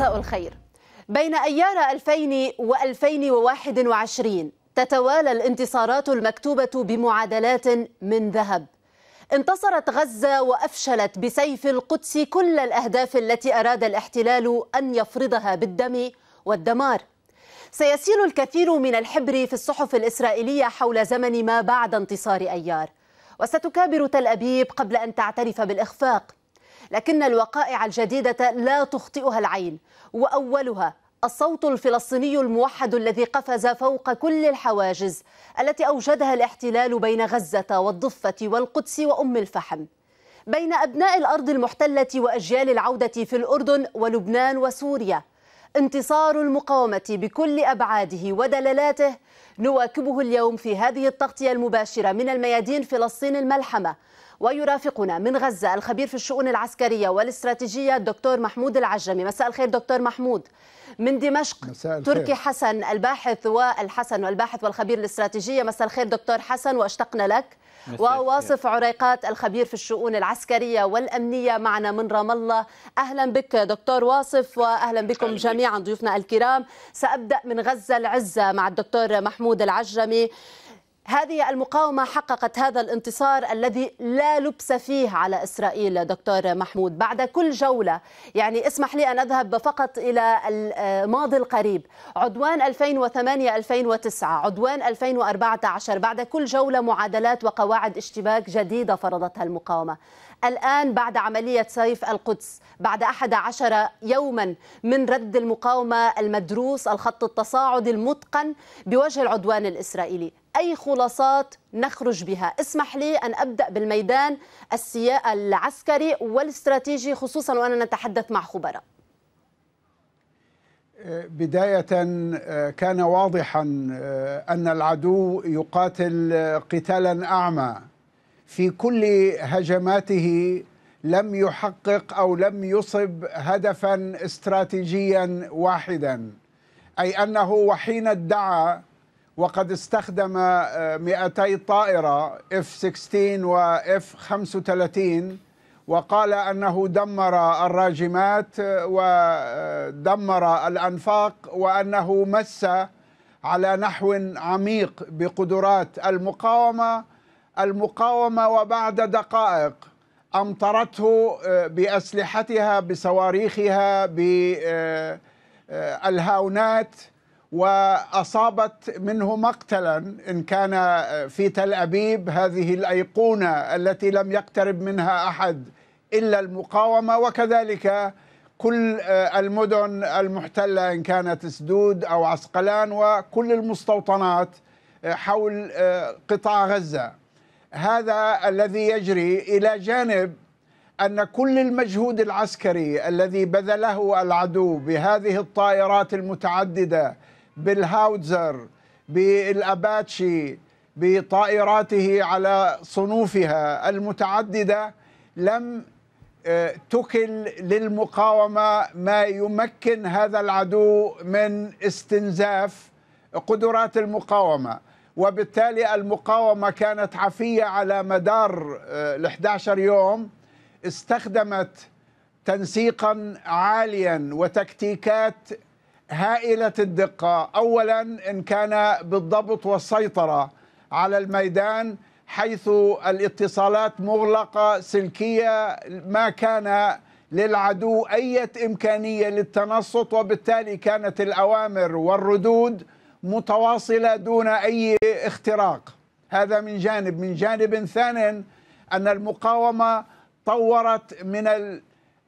مساء الخير بين أيار 2000 و 2021 تتوالى الانتصارات المكتوبة بمعادلات من ذهب انتصرت غزة وأفشلت بسيف القدس كل الأهداف التي أراد الاحتلال أن يفرضها بالدم والدمار سيسيل الكثير من الحبر في الصحف الإسرائيلية حول زمن ما بعد انتصار أيار وستكابر تل أبيب قبل أن تعترف بالإخفاق لكن الوقائع الجديدة لا تخطئها العين وأولها الصوت الفلسطيني الموحد الذي قفز فوق كل الحواجز التي أوجدها الاحتلال بين غزة والضفة والقدس وأم الفحم بين أبناء الأرض المحتلة وأجيال العودة في الأردن ولبنان وسوريا انتصار المقاومة بكل أبعاده ودلالاته نواكبه اليوم في هذه التغطية المباشرة من الميادين فلسطين الملحمة ويرافقنا من غزة الخبير في الشؤون العسكرية والاستراتيجية الدكتور محمود العجمي مساء الخير دكتور محمود من دمشق تركي حسن الباحث والحسن والباحث والخبير الاستراتيجية مساء الخير دكتور حسن واشتقنا لك وواصف عريقات الخبير في الشؤون العسكرية والأمنية معنا من رام الله أهلا بك دكتور واصف وأهلا بكم جميعا ضيوفنا الكرام سأبدأ من غزة العزة مع الدكتور محمود العجمي هذه المقاومة حققت هذا الانتصار الذي لا لبس فيه على إسرائيل دكتور محمود بعد كل جولة يعني اسمح لي أن أذهب فقط إلى الماضي القريب عدوان 2008-2009 عدوان 2014 بعد كل جولة معادلات وقواعد اشتباك جديدة فرضتها المقاومة الآن بعد عملية سيف القدس بعد 11 يوما من رد المقاومة المدروس الخط التصاعدي المتقن بوجه العدوان الإسرائيلي أي خلاصات نخرج بها اسمح لي أن أبدأ بالميدان السياق العسكري والاستراتيجي خصوصا وانا نتحدث مع خبراء آه، بداية آه، كان واضحا آه، أن العدو يقاتل قتالا أعمى في كل هجماته لم يحقق أو لم يصب هدفا استراتيجيا واحدا أي أنه وحين ادعى وقد استخدم 200 آه، طائرة F-16 و-F-35 وقال أنه دمر الراجمات آه، ودمر الأنفاق وأنه مس على نحو عميق بقدرات المقاومة المقاومة وبعد دقائق أمطرته آه، بأسلحتها بصواريخها بالهاونات واصابت منه مقتلا ان كان في تل ابيب هذه الايقونه التي لم يقترب منها احد الا المقاومه وكذلك كل المدن المحتله ان كانت سدود او عسقلان وكل المستوطنات حول قطاع غزه هذا الذي يجري الى جانب ان كل المجهود العسكري الذي بذله العدو بهذه الطائرات المتعدده بالهاوزر بالاباتشي بطائراته على صنوفها المتعدده لم آه، تكل للمقاومه ما يمكن هذا العدو من استنزاف قدرات المقاومه وبالتالي المقاومه كانت عفيه على مدار آه، ال 11 يوم استخدمت تنسيقا عاليا وتكتيكات هائله الدقه اولا ان كان بالضبط والسيطره على الميدان حيث الاتصالات مغلقه سلكيه ما كان للعدو اي امكانيه للتنصت وبالتالي كانت الاوامر والردود متواصله دون اي اختراق هذا من جانب من جانب ثان ان المقاومه طورت من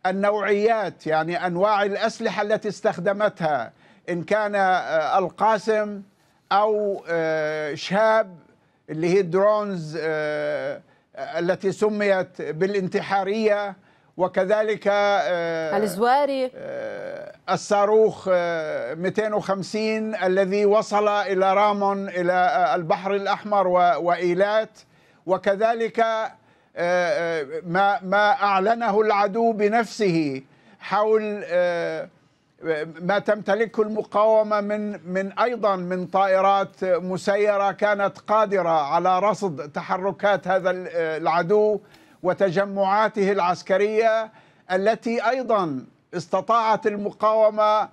النوعيات يعني انواع الاسلحه التي استخدمتها ان كان آه، القاسم او آه، شهاب اللي هي الدرونز آه، التي سميت بالانتحاريه وكذلك الزواري الصاروخ 250 الذي وصل الى رامون الى البحر الاحمر وايلات وكذلك آه، آه، ما ما اعلنه العدو بنفسه حول آه، ما تمتلكه المقاومه من من ايضا من طائرات مسيره كانت قادره على رصد تحركات هذا العدو وتجمعاته العسكريه التي ايضا استطاعت المقاومه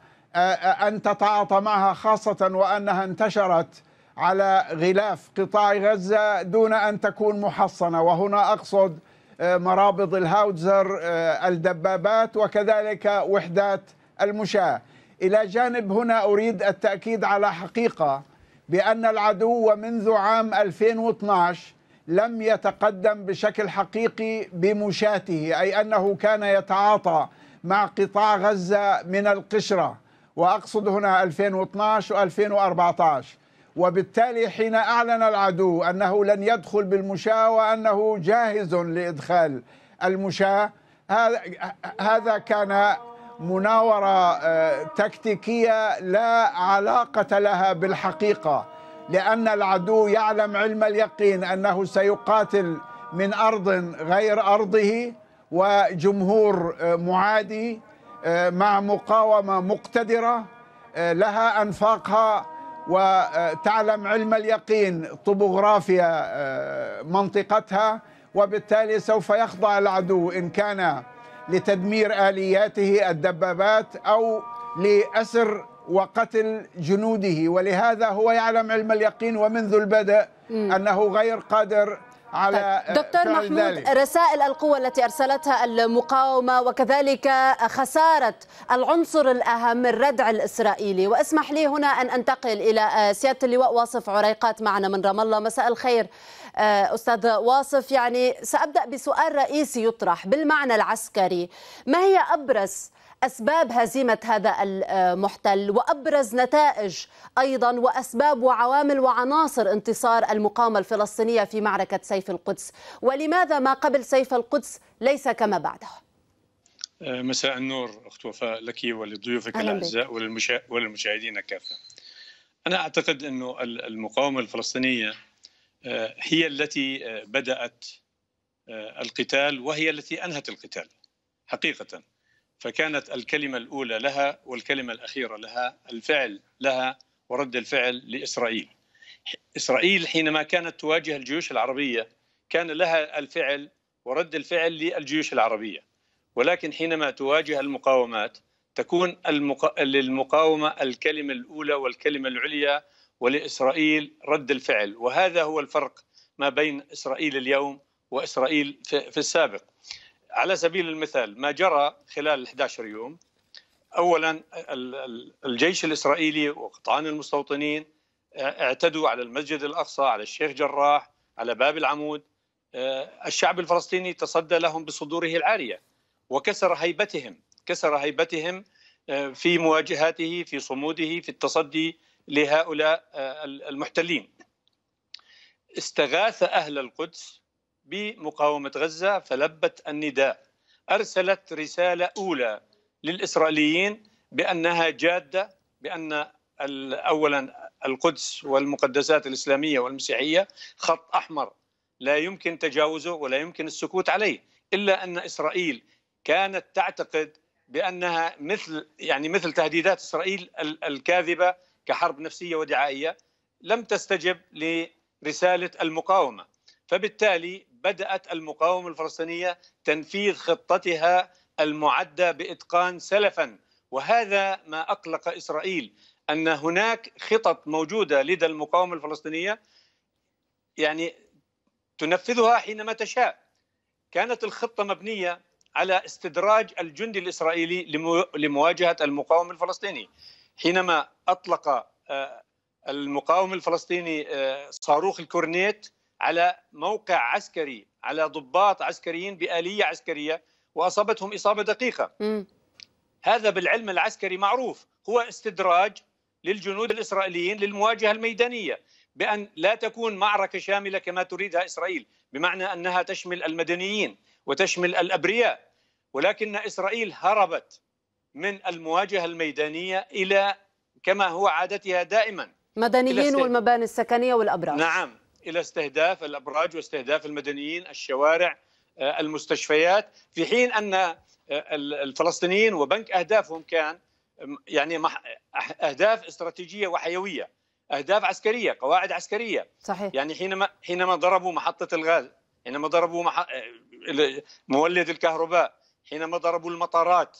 ان تتعاطى معها خاصه وانها انتشرت على غلاف قطاع غزة دون أن تكون محصنة وهنا أقصد آه، مرابض الهاوتزر آه، الدبابات وكذلك وحدات المشاة إلى جانب هنا أريد التأكيد على حقيقة بأن العدو منذ عام 2012 لم يتقدم بشكل حقيقي بمشاته أي أنه كان يتعاطى مع قطاع غزة من القشرة وأقصد هنا 2012 و2014 وبالتالي حين أعلن العدو أنه لن يدخل بالمشاة وأنه جاهز لإدخال المشاة هذا كان مناورة آه، تكتيكية لا علاقة لها بالحقيقة لأن العدو يعلم علم اليقين أنه سيقاتل من أرض غير أرضه وجمهور آه، معادي آه، مع مقاومة مقتدرة لها أنفاقها وتعلم علم اليقين طبوغرافيا آه، منطقتها وبالتالي سوف يخضع العدو إن كان لتدمير آلياته الدبابات أو لأسر وقتل جنوده ولهذا هو يعلم علم اليقين ومنذ البدء أنه غير قادر على طيب. آه، دكتور محمود ذلك. رسائل القوة التي أرسلتها المقاومة وكذلك آه، خسارة العنصر الأهم الردع الإسرائيلي واسمح لي هنا أن أنتقل إلى آه، سيادة اللواء واصف عريقات معنا من رام الله مساء الخير أستاذ واصف يعني سأبدأ بسؤال رئيسي يطرح بالمعنى العسكري ما هي أبرز أسباب هزيمة هذا المحتل وأبرز نتائج أيضا وأسباب وعوامل وعناصر انتصار المقاومة الفلسطينية في معركة سيف القدس ولماذا ما قبل سيف القدس ليس كما بعده آه، مساء النور أخت وفاء لك ولضيوفك الأعزاء وللمشاهدين كافة أنا أعتقد أن المقاومة الفلسطينية آه، هي التي آه، بدأت القتال وهي التي أنهت القتال حقيقة فكانت الكلمة الأولى لها والكلمة الأخيرة لها الفعل لها ورد الفعل لإسرائيل إسرائيل حينما كانت تواجه الجيوش العربية كان لها الفعل ورد الفعل للجيوش العربية ولكن حينما تواجه المقاومات تكون المقا... للمقاومة الكلمة الأولى والكلمة العليا ولإسرائيل رد الفعل وهذا هو الفرق ما بين إسرائيل اليوم وإسرائيل في السابق على سبيل المثال ما جرى خلال 11 يوم اولا الجيش الاسرائيلي وقطعان المستوطنين اعتدوا على المسجد الاقصى على الشيخ جراح على باب العمود الشعب الفلسطيني تصدى لهم بصدوره العاريه وكسر هيبتهم كسر هيبتهم في مواجهاته في صموده في التصدي لهؤلاء المحتلين استغاث اهل القدس بمقاومه غزه فلبت النداء ارسلت رساله اولى للاسرائيليين بانها جاده بان اولا القدس والمقدسات الاسلاميه والمسيحيه خط احمر لا يمكن تجاوزه ولا يمكن السكوت عليه الا ان اسرائيل كانت تعتقد بانها مثل يعني مثل تهديدات اسرائيل الكاذبه كحرب نفسيه ودعائيه لم تستجب لرساله المقاومه فبالتالي بدأت المقاومة الفلسطينية تنفيذ خطتها المعدة بإتقان سلفا وهذا ما أقلق إسرائيل أن هناك خطط موجودة لدى المقاومة الفلسطينية يعني تنفذها حينما تشاء كانت الخطة مبنية على استدراج الجندي الإسرائيلي لمواجهة المقاوم الفلسطيني حينما أطلق آه، المقاوم الفلسطيني آه، صاروخ الكورنيت على موقع عسكري على ضباط عسكريين بآلية عسكرية وأصابتهم إصابة دقيقة م. هذا بالعلم العسكري معروف هو استدراج للجنود الإسرائيليين للمواجهة الميدانية بأن لا تكون معركة شاملة كما تريدها إسرائيل بمعنى أنها تشمل المدنيين وتشمل الأبرياء ولكن إسرائيل هربت من المواجهة الميدانية إلى كما هو عادتها دائما مدنيين والمباني السكنية والأبراج نعم الى استهداف الابراج واستهداف المدنيين، الشوارع، آه، المستشفيات، في حين ان آه، الفلسطينيين وبنك اهدافهم كان يعني اهداف استراتيجيه وحيويه، اهداف عسكريه، قواعد عسكريه. صحيح يعني حينما حينما ضربوا محطه الغاز، حينما ضربوا مح... مولد الكهرباء، حينما ضربوا المطارات.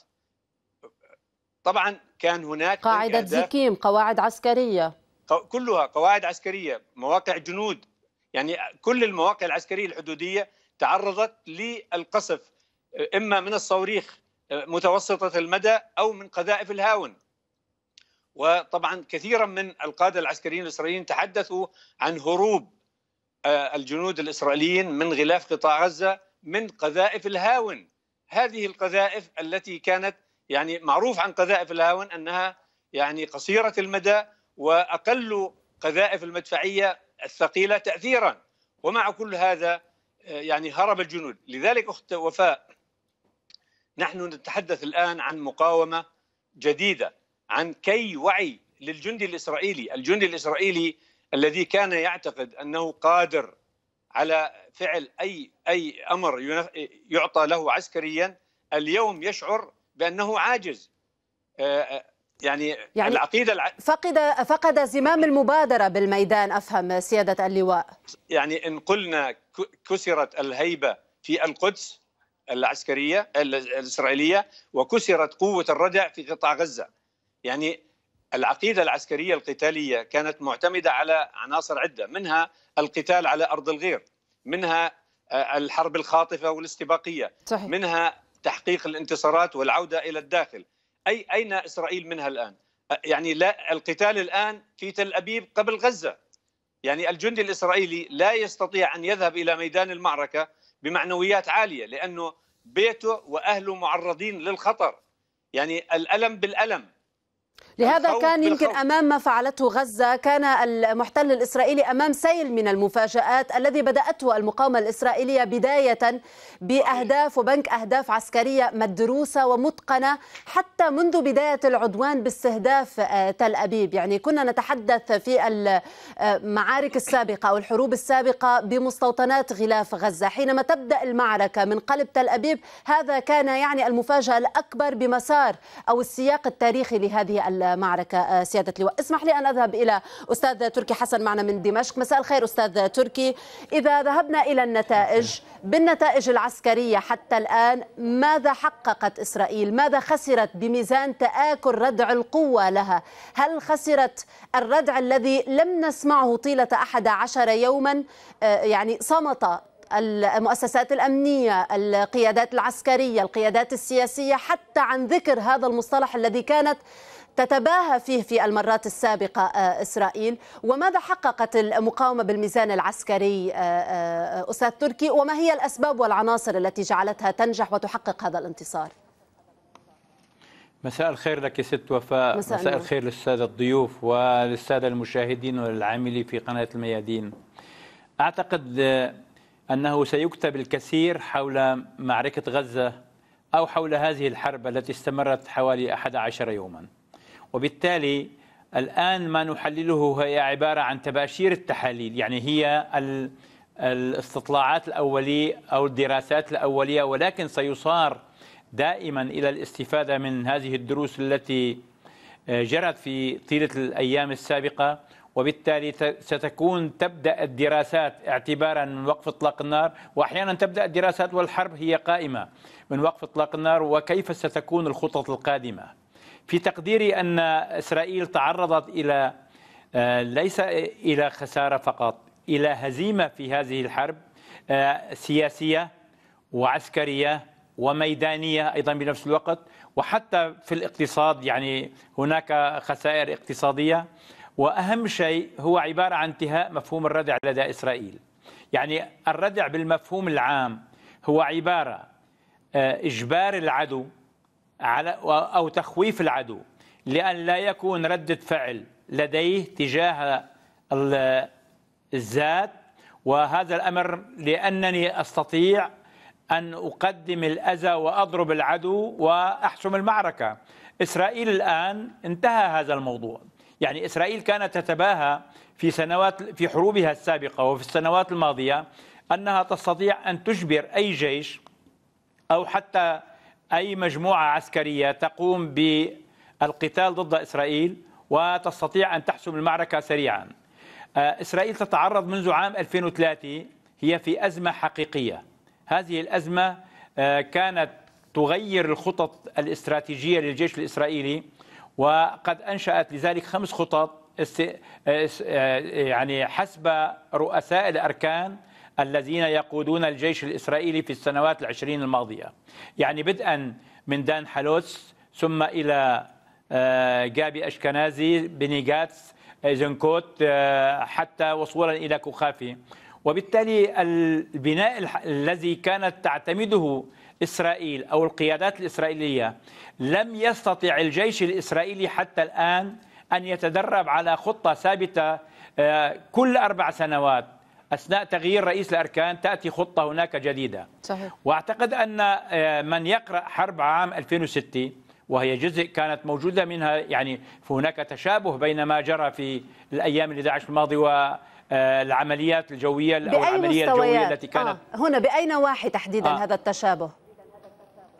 طبعا كان هناك قاعده زكيم، قواعد عسكريه. كلها قواعد عسكريه مواقع جنود يعني كل المواقع العسكرية الحدودية تعرضت للقصف إما من الصواريخ متوسطة المدى أو من قذائف الهاون وطبعا كثيرا من القادة العسكريين الإسرائيليين تحدثوا عن هروب آه، الجنود الإسرائيليين من غلاف قطاع غزة من قذائف الهاون هذه القذائف التي كانت يعني معروف عن قذائف الهاون أنها يعني قصيرة المدى وأقل قذائف المدفعية الثقيله تاثيرا ومع كل هذا آه، يعني هرب الجنود لذلك اخت وفاء نحن نتحدث الان عن مقاومه جديده عن كي وعي للجندي الاسرائيلي الجندي الاسرائيلي الذي كان يعتقد انه قادر على فعل اي اي امر يعطى له عسكريا اليوم يشعر بانه عاجز آه، آه، يعني, يعني العقيده الع... فقد فقد زمام المبادره بالميدان افهم سياده اللواء يعني ان قلنا كسرت الهيبه في القدس العسكريه الاسرائيليه وكسرت قوه الردع في قطاع غزه يعني العقيده العسكريه القتاليه كانت معتمده على عناصر عده منها القتال على ارض الغير منها آه، الحرب الخاطفه والاستباقيه صحيح. منها تحقيق الانتصارات والعوده الى الداخل أي أين إسرائيل منها الآن يعني لا القتال الآن في تل أبيب قبل غزة يعني الجندي الإسرائيلي لا يستطيع أن يذهب إلى ميدان المعركة بمعنويات عالية لأنه بيته وأهله معرضين للخطر يعني الألم بالألم لهذا كان يمكن أمام ما فعلته غزة كان المحتل الإسرائيلي أمام سيل من المفاجآت الذي بدأته المقاومة الإسرائيلية بداية بأهداف وبنك أهداف عسكرية مدروسة ومتقنة حتى منذ بداية العدوان باستهداف آه، تل أبيب يعني كنا نتحدث في المعارك السابقة أو الحروب السابقة بمستوطنات غلاف غزة حينما تبدأ المعركة من قلب تل أبيب هذا كان يعني المفاجأة الأكبر بمسار أو السياق التاريخي لهذه المعركة آه، سيادة اللواء اسمح لي أن أذهب إلى أستاذ تركي حسن معنا من دمشق مساء الخير أستاذ تركي إذا ذهبنا إلى النتائج بالنتائج العسكرية حتى الآن ماذا حققت إسرائيل ماذا خسرت بميزان تآكل ردع القوة لها هل خسرت الردع الذي لم نسمعه طيلة أحد عشر يوما آه، يعني صمت المؤسسات الأمنية القيادات العسكرية القيادات السياسية حتى عن ذكر هذا المصطلح الذي كانت تتباهى فيه في المرات السابقة آه، إسرائيل وماذا حققت المقاومة بالميزان العسكري آه، آه، أستاذ تركي وما هي الأسباب والعناصر التي جعلتها تنجح وتحقق هذا الانتصار مساء الخير لك ست وفاء مساء, مساء الخير للسادة الضيوف وللسادة المشاهدين والعاملين في قناة الميادين أعتقد أنه سيكتب الكثير حول معركة غزة أو حول هذه الحرب التي استمرت حوالي 11 يوماً وبالتالي الآن ما نحلله هي عبارة عن تباشير التحاليل يعني هي الاستطلاعات الأولية أو الدراسات الأولية ولكن سيصار دائما إلى الاستفادة من هذه الدروس التي آه، جرت في طيلة الأيام السابقة وبالتالي ستكون تبدأ الدراسات اعتبارا من وقف اطلاق النار وأحيانا تبدأ الدراسات والحرب هي قائمة من وقف اطلاق النار وكيف ستكون الخطط القادمة في تقديري أن إسرائيل تعرضت إلى آه، ليس إلى خسارة فقط إلى هزيمة في هذه الحرب آه، سياسية وعسكرية وميدانية أيضا بنفس الوقت وحتى في الاقتصاد يعني هناك خسائر اقتصادية وأهم شيء هو عبارة عن انتهاء مفهوم الردع لدى إسرائيل يعني الردع بالمفهوم العام هو عبارة آه، إجبار العدو على أو تخويف العدو لأن لا يكون ردة فعل لديه تجاه الذات وهذا الأمر لأنني أستطيع أن أقدم الأذى وأضرب العدو وأحسم المعركة إسرائيل الآن انتهى هذا الموضوع يعني إسرائيل كانت تتباهى في سنوات في حروبها السابقة وفي السنوات الماضية أنها تستطيع أن تجبر أي جيش أو حتى أي مجموعة عسكرية تقوم بالقتال ضد إسرائيل وتستطيع أن تحسم المعركة سريعا آه، إسرائيل تتعرض منذ عام 2003 هي في أزمة حقيقية هذه الأزمة آه، كانت تغير الخطط الاستراتيجية للجيش الإسرائيلي وقد أنشأت لذلك خمس خطط است... آه، يعني حسب رؤساء الأركان الذين يقودون الجيش الإسرائيلي في السنوات العشرين الماضية يعني بدءا من دان حلوس ثم إلى آه، جابي أشكنازي بني جاتس زنكوت آه، حتى وصولا إلى كوخافي وبالتالي البناء الذي كانت تعتمده إسرائيل أو القيادات الإسرائيلية لم يستطع الجيش الإسرائيلي حتى الآن أن يتدرب على خطة ثابتة آه، كل أربع سنوات أثناء تغيير رئيس الأركان تأتي خطة هناك جديدة صحيح. وأعتقد أن آه، من يقرأ حرب عام 2006 وهي جزء كانت موجودة منها يعني هناك تشابه بين ما جرى في الأيام اللي داعش الماضي و آه، العمليات الجوية أو العملية الجوية التي كانت آه. هنا بأي نواحي تحديدا آه. هذا التشابه؟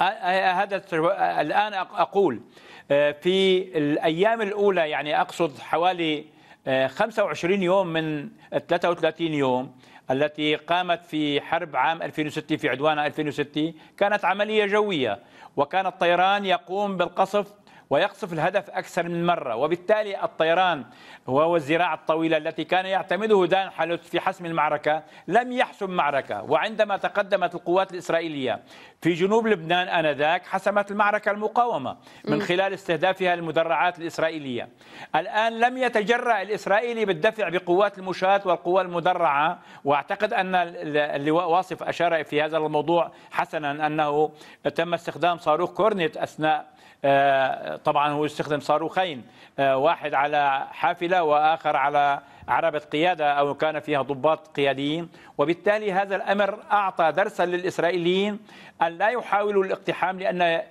آه، هذا الآن أقول في الأيام الأولى يعني أقصد حوالي 25 آه، يوم من 33 يوم التي قامت في حرب عام 2006 في عدوان 2006 كانت عملية جوية وكان الطيران يقوم بالقصف ويقصف الهدف أكثر من مرة وبالتالي الطيران وهو الزراعة الطويلة التي كان يعتمده دان حلوت في حسم المعركة لم يحسم معركة وعندما تقدمت القوات الإسرائيلية في جنوب لبنان آنذاك حسمت المعركة المقاومة من خلال استهدافها المدرعات الإسرائيلية الآن لم يتجرأ الإسرائيلي بالدفع بقوات المشاة والقوى المدرعة واعتقد أن اللواء واصف أشار في هذا الموضوع حسنا أنه تم استخدام صاروخ كورنيت أثناء آه، طبعا هو استخدم صاروخين آه، واحد على حافلة وآخر على عربة قيادة أو كان فيها ضباط قياديين وبالتالي هذا الأمر أعطى درسا للإسرائيليين أن لا يحاولوا الاقتحام لأن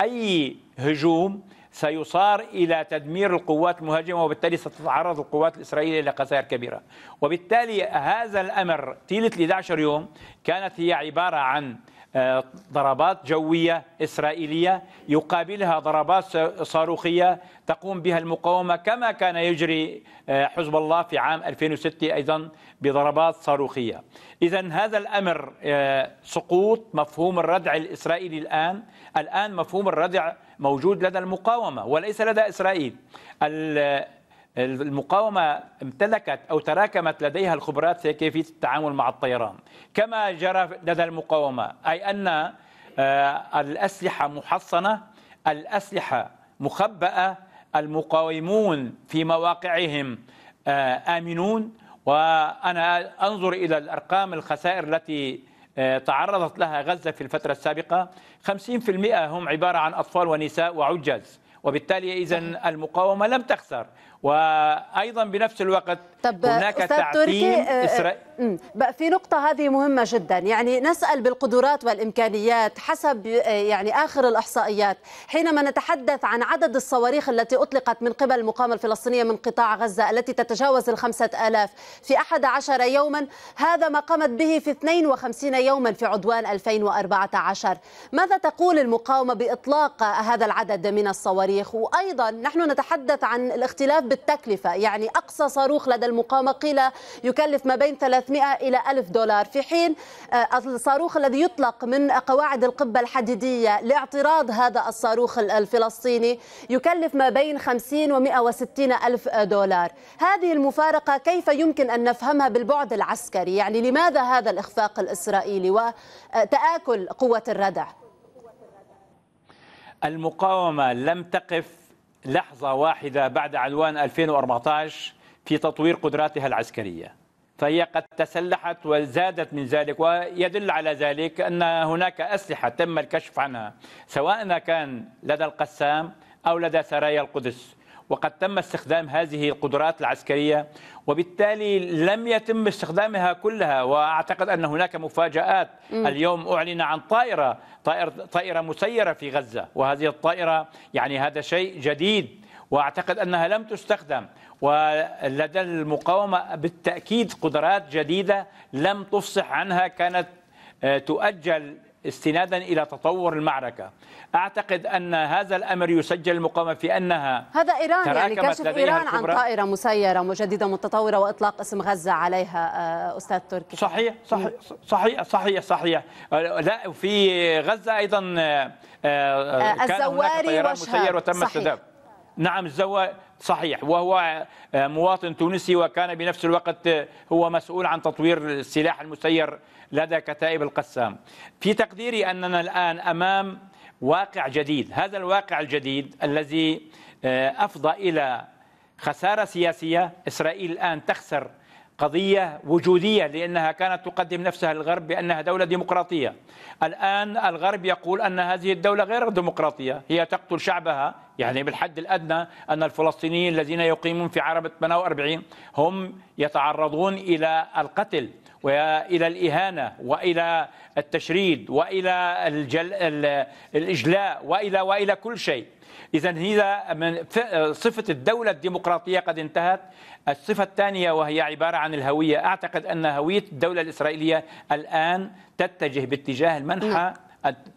أي هجوم سيصار إلى تدمير القوات المهاجمة وبالتالي ستتعرض القوات الإسرائيلية إلى خسائر كبيرة وبالتالي هذا الأمر طيلة 11 يوم كانت هي عبارة عن آه، ضربات جوية إسرائيلية يقابلها ضربات صاروخية تقوم بها المقاومة كما كان يجري آه، حزب الله في عام 2006 أيضا بضربات صاروخية إذا هذا الأمر آه، سقوط مفهوم الردع الإسرائيلي الآن الآن مفهوم الردع موجود لدى المقاومة وليس لدى إسرائيل المقاومة امتلكت أو تراكمت لديها الخبرات في كيفية التعامل مع الطيران كما جرى لدى المقاومة أي أن آه، الأسلحة محصنة الأسلحة مخبأة المقاومون في مواقعهم آه، آمنون وأنا أنظر إلى الأرقام الخسائر التي آه، تعرضت لها غزة في الفترة السابقة 50% هم عبارة عن أطفال ونساء وعجز وبالتالي إذا المقاومة لم تخسر وايضا بنفس الوقت طب هناك أستاذ تعتيم آه، اسرائيل آه، بقى في نقطة هذه مهمة جدا يعني نسأل بالقدرات والإمكانيات حسب آه، يعني آخر الإحصائيات حينما نتحدث عن عدد الصواريخ التي أطلقت من قبل المقاومة الفلسطينية من قطاع غزة التي تتجاوز الخمسة آلاف في أحد عشر يوما هذا ما قامت به في 52 يوما في عدوان 2014 ماذا تقول المقاومة بإطلاق هذا العدد من الصواريخ وأيضا نحن نتحدث عن الاختلاف التكلفة يعني أقصى صاروخ لدى المقاومة قيل يكلف ما بين 300 إلى 1000 دولار في حين آه، الصاروخ الذي يطلق من قواعد القبة الحديدية لاعتراض هذا الصاروخ الفلسطيني يكلف ما بين 50 و 160 ألف دولار هذه المفارقة كيف يمكن أن نفهمها بالبعد العسكري يعني لماذا هذا الإخفاق الإسرائيلي وتآكل قوة الردع المقاومة لم تقف لحظة واحدة بعد علوان 2014 في تطوير قدراتها العسكرية فهي قد تسلحت وزادت من ذلك ويدل على ذلك أن هناك أسلحة تم الكشف عنها سواء كان لدى القسام أو لدى سرايا القدس وقد تم استخدام هذه القدرات العسكرية وبالتالي لم يتم استخدامها كلها وأعتقد أن هناك مفاجآت م. اليوم أعلن عن طائرة طائرة, طائرة مسيرة في غزة وهذه الطائرة يعني هذا شيء جديد واعتقد انها لم تستخدم ولدى المقاومه بالتاكيد قدرات جديده لم تفصح عنها كانت آه، تؤجل استنادا الى تطور المعركه اعتقد ان هذا الامر يسجل المقاومه في انها هذا ايران يعني كشف ايران عن طائره مسيره مجدده متطوره واطلاق اسم غزه عليها آه، استاذ تركي صحيح صحيح صحيح صحيح, لا في غزه ايضا آه، آه، كان هناك طيران مسير وتم استهداف نعم الزواري صحيح وهو آه، مواطن تونسي وكان بنفس الوقت آه، هو مسؤول عن تطوير السلاح المسير لدى كتائب القسام في تقديري أننا الآن أمام واقع جديد هذا الواقع الجديد الذي آه، أفضى إلى خسارة سياسية إسرائيل الآن تخسر قضية وجودية لأنها كانت تقدم نفسها للغرب بأنها دولة ديمقراطية الآن الغرب يقول أن هذه الدولة غير ديمقراطية هي تقتل شعبها يعني بالحد الأدنى أن الفلسطينيين الذين يقيمون في عربة 48 هم يتعرضون إلى القتل والى الاهانه والى التشريد والى الجل... الاجلاء والى والى كل شيء اذا هي من صفه الدوله الديمقراطيه قد انتهت الصفة الثانية وهي عبارة عن الهوية أعتقد أن هوية الدولة الإسرائيلية الآن تتجه باتجاه المنحى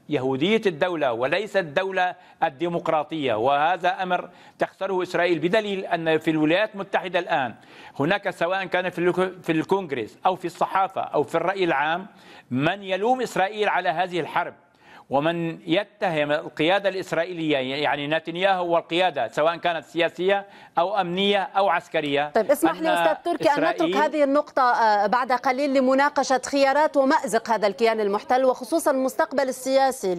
يهودية الدولة وليس الدولة الديمقراطية وهذا أمر تخسره إسرائيل بدليل أن في الولايات المتحدة الآن هناك سواء كان في الكونغرس أو في الصحافة أو في الرأي العام من يلوم إسرائيل على هذه الحرب ومن يتهم القيادة الإسرائيلية يعني نتنياهو والقيادة سواء كانت سياسية أو أمنية أو عسكرية طيب اسمح لي أستاذ تركي أن نترك هذه النقطة آه، بعد قليل لمناقشة خيارات ومأزق هذا الكيان المحتل وخصوصا المستقبل السياسي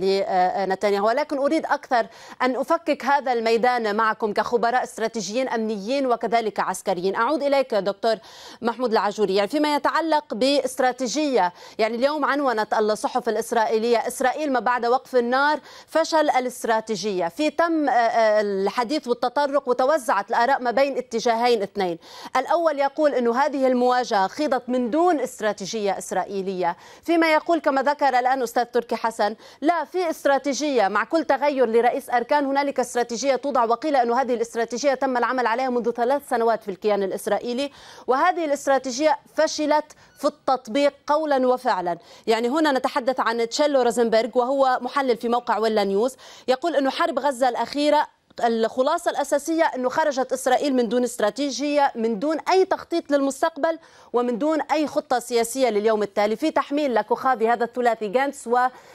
لنتنياهو ولكن أريد أكثر أن أفكك هذا الميدان معكم كخبراء استراتيجيين أمنيين وكذلك عسكريين أعود إليك دكتور محمود العجوري يعني فيما يتعلق باستراتيجية يعني اليوم عنونت الصحف الإسرائيلية إسرائيل ما بعد بعد وقف النار فشل الاستراتيجية في تم آه، آه، الحديث والتطرق وتوزعت الآراء ما بين اتجاهين اثنين الأول يقول أن هذه المواجهة خيضت من دون استراتيجية إسرائيلية فيما يقول كما ذكر الآن أستاذ تركي حسن لا في استراتيجية مع كل تغير لرئيس أركان هنالك استراتيجية توضع وقيل أن هذه الاستراتيجية تم العمل عليها منذ ثلاث سنوات في الكيان الإسرائيلي وهذه الاستراتيجية فشلت في التطبيق قولا وفعلا يعني هنا نتحدث عن تشيلو روزنبرغ وهو محلل في موقع ولا نيوز يقول أنه حرب غزة الأخيرة الخلاصة الأساسية أنه خرجت إسرائيل من دون استراتيجية من دون أي تخطيط للمستقبل ومن دون أي خطة سياسية لليوم التالي في تحميل لكوخاذي هذا الثلاثي جانتس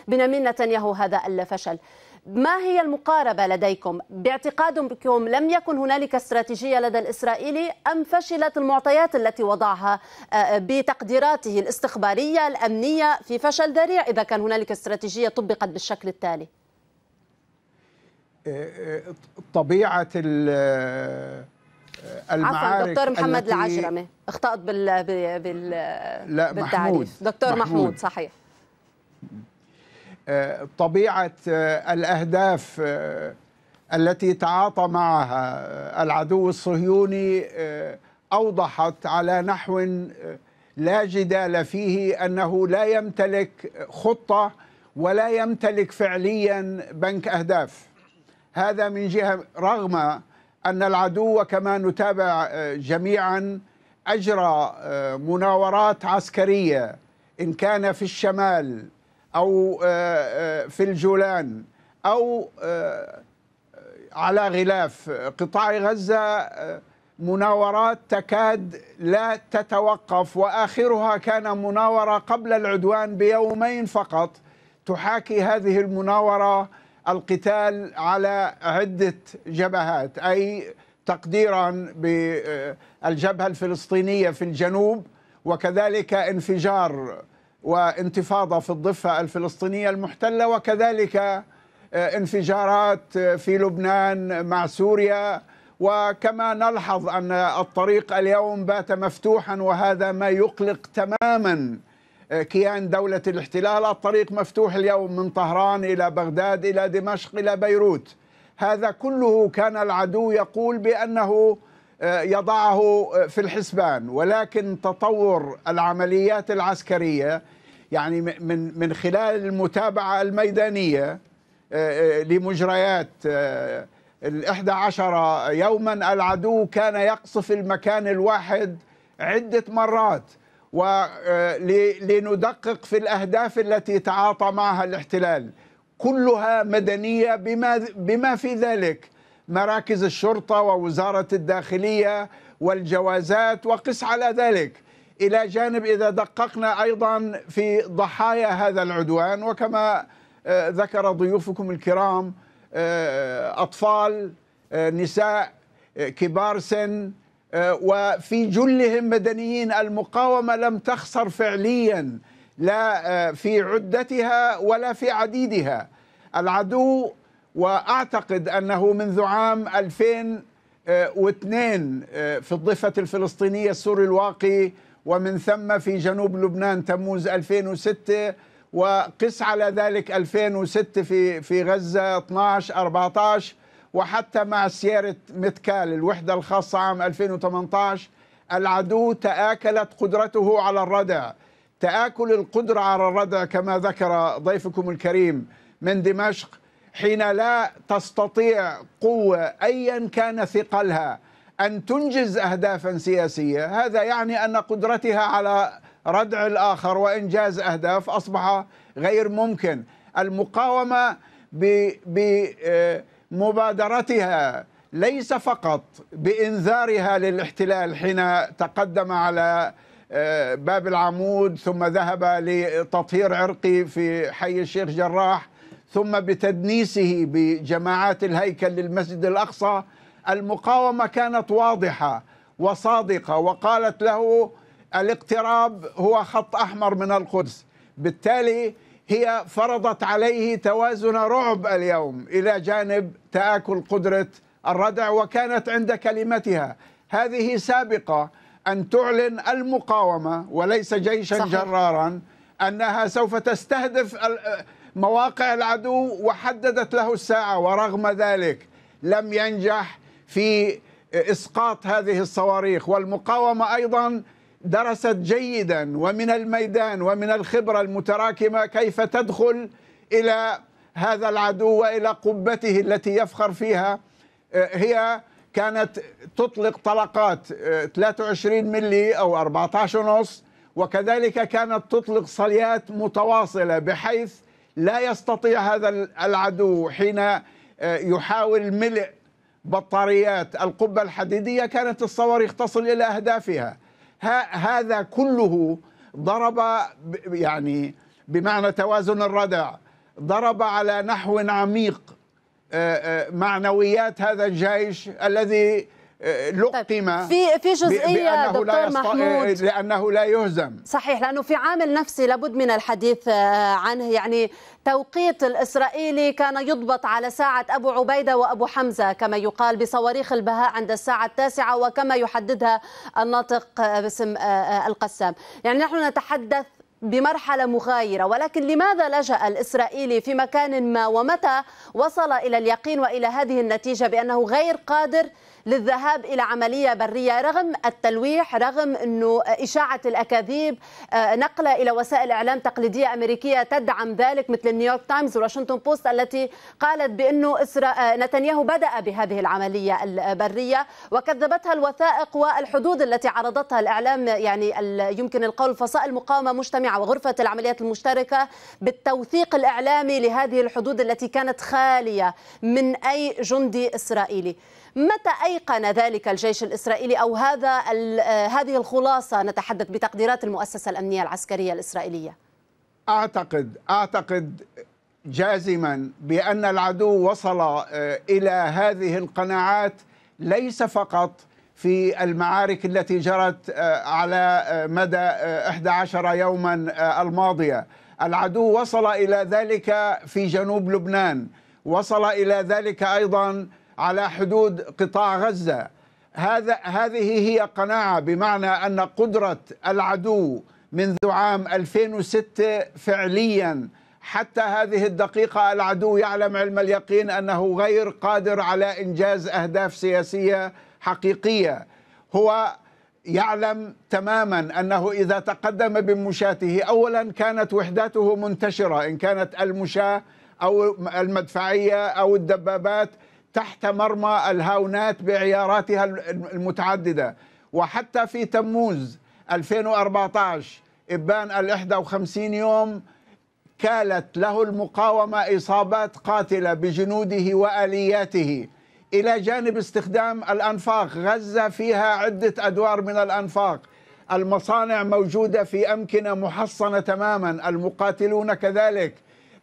وبنامين نتنياهو هذا الفشل ما هي المقاربة لديكم؟ باعتقادكم لم يكن هنالك استراتيجية لدى الإسرائيلي أم فشلت المعطيات التي وضعها آه، آه، بتقديراته الاستخبارية الأمنية في فشل ذريع إذا كان هنالك استراتيجية طبقت بالشكل التالي؟ طبيعة آه، المعارك عفوا دكتور محمد التي... العجرمي اخطأت بال... بال... لا بالتعريف محمود. دكتور محمود, محمود صحيح طبيعه آه، الاهداف آه، التي تعاطى معها آه، العدو الصهيوني اوضحت على نحو لا جدال فيه انه لا يمتلك خطه ولا يمتلك فعليا بنك اهداف هذا من جهه رغم ان العدو كما نتابع جميعا اجرى مناورات عسكريه ان كان في الشمال او آه، آه، في الجولان او آه، على غلاف قطاع غزه مناورات تكاد لا تتوقف واخرها كان مناوره قبل العدوان بيومين فقط تحاكي هذه المناوره القتال على عده جبهات اي تقديرا بالجبهه الفلسطينيه في الجنوب وكذلك انفجار وانتفاضة في الضفة الفلسطينية المحتلة وكذلك آه، انفجارات آه، في لبنان مع سوريا وكما نلحظ أن الطريق اليوم بات مفتوحا وهذا ما يقلق تماما آه، كيان دولة الاحتلال الطريق مفتوح اليوم من طهران إلى بغداد إلى دمشق إلى بيروت هذا كله كان العدو يقول بأنه آه، يضعه آه، في الحسبان ولكن تطور العمليات العسكريه يعني من من خلال المتابعه الميدانيه آه، لمجريات ال عشر يوما العدو كان يقصف المكان الواحد عدة مرات ولندقق في الأهداف التي تعاطى معها الاحتلال كلها مدنية بما, بما في ذلك مراكز الشرطه ووزاره الداخليه والجوازات وقس على ذلك الى جانب اذا دققنا ايضا في ضحايا هذا العدوان وكما آه، ذكر ضيوفكم الكرام آه، اطفال آه، نساء كبار سن وفي جلهم مدنيين المقاومه لم تخسر فعليا لا في عدتها ولا في عديدها العدو واعتقد انه منذ عام 2002 آه، في الضفه الفلسطينيه السوري الواقي ومن ثم في جنوب لبنان تموز 2006 وقس على ذلك 2006 في في غزه 12 14 وحتى مع سياره متكال الوحده الخاصه عام 2018 العدو تآكلت قدرته على الردع تآكل القدرة على الردع كما ذكر ضيفكم الكريم من دمشق حين لا تستطيع قوه ايا كان ثقلها ان تنجز اهدافا سياسيه هذا يعني ان قدرتها على ردع الاخر وانجاز اهداف اصبح غير ممكن المقاومه بمبادرتها آه، ليس فقط بانذارها للاحتلال حين تقدم على آه، باب العمود ثم ذهب لتطهير عرقي في حي الشيخ جراح ثم بتدنيسه بجماعات الهيكل للمسجد الاقصى المقاومه كانت واضحه وصادقه وقالت له الاقتراب هو خط احمر من القدس بالتالي هي فرضت عليه توازن رعب اليوم الى جانب تاكل قدره الردع وكانت عند كلمتها هذه سابقه ان تعلن المقاومه وليس جيشا صحيح. جرارا انها سوف تستهدف مواقع العدو وحددت له الساعة ورغم ذلك لم ينجح في إسقاط هذه الصواريخ والمقاومة أيضا درست جيدا ومن الميدان ومن الخبرة المتراكمة كيف تدخل إلى هذا العدو وإلى قبته التي يفخر فيها آه، هي كانت تطلق طلقات 23 آه، ملي أو 14 ونص وكذلك كانت تطلق صليات متواصلة بحيث لا يستطيع هذا العدو حين آه، يحاول ملء بطاريات القبة الحديدية كانت الصواريخ تصل إلى أهدافها هذا كله ضرب يعني بمعنى توازن الردع ضرب على نحو عميق آه، آه، معنويات هذا الجيش الذي لقم آه، طيب. في في جزئيه دكتور لا يست... محمود لانه لا يهزم صحيح لانه في عامل نفسي لابد من الحديث آه، عنه يعني توقيت الاسرائيلي كان يضبط على ساعه ابو عبيده وابو حمزه كما يقال بصواريخ البهاء عند الساعه التاسعه وكما يحددها الناطق آه، باسم القسام يعني نحن نتحدث بمرحلة مغايرة ولكن لماذا لجأ الإسرائيلي في مكان ما ومتى وصل إلى اليقين وإلى هذه النتيجة بأنه غير قادر للذهاب الى عمليه بريه رغم التلويح رغم انه اشاعه الاكاذيب آه، نقله الى وسائل اعلام تقليديه امريكيه تدعم ذلك مثل نيويورك تايمز وواشنطن بوست التي قالت بانه إسرا... آه، نتنياهو بدا بهذه العمليه البريه وكذبتها الوثائق والحدود التي عرضتها الاعلام يعني يمكن القول فصائل مقاومه مجتمعه وغرفه العمليات المشتركه بالتوثيق الاعلامي لهذه الحدود التي كانت خاليه من اي جندي اسرائيلي متى أيقن ذلك الجيش الإسرائيلي أو هذا آه، هذه الخلاصة نتحدث بتقديرات المؤسسة الأمنية العسكرية الإسرائيلية أعتقد أعتقد جازما بأن العدو وصل آه، إلى هذه القناعات ليس فقط في المعارك التي جرت آه، على مدى 11 يوما الماضيه العدو وصل الى ذلك في جنوب لبنان وصل الى ذلك ايضا على حدود قطاع غزه هذا هذه هي قناعه بمعنى ان قدره العدو منذ عام 2006 فعليا حتى هذه الدقيقه العدو يعلم علم اليقين انه غير قادر على انجاز اهداف سياسيه حقيقيه هو يعلم تماما انه اذا تقدم بمشاته اولا كانت وحداته منتشره ان كانت المشاه او المدفعيه او الدبابات تحت مرمى الهاونات بعياراتها المتعددة وحتى في تموز 2014 إبان ال 51 يوم كالت له المقاومة إصابات قاتلة بجنوده وآلياته إلى جانب استخدام الأنفاق غزة فيها عدة أدوار من الأنفاق المصانع موجودة في أمكنة محصنة تماما المقاتلون كذلك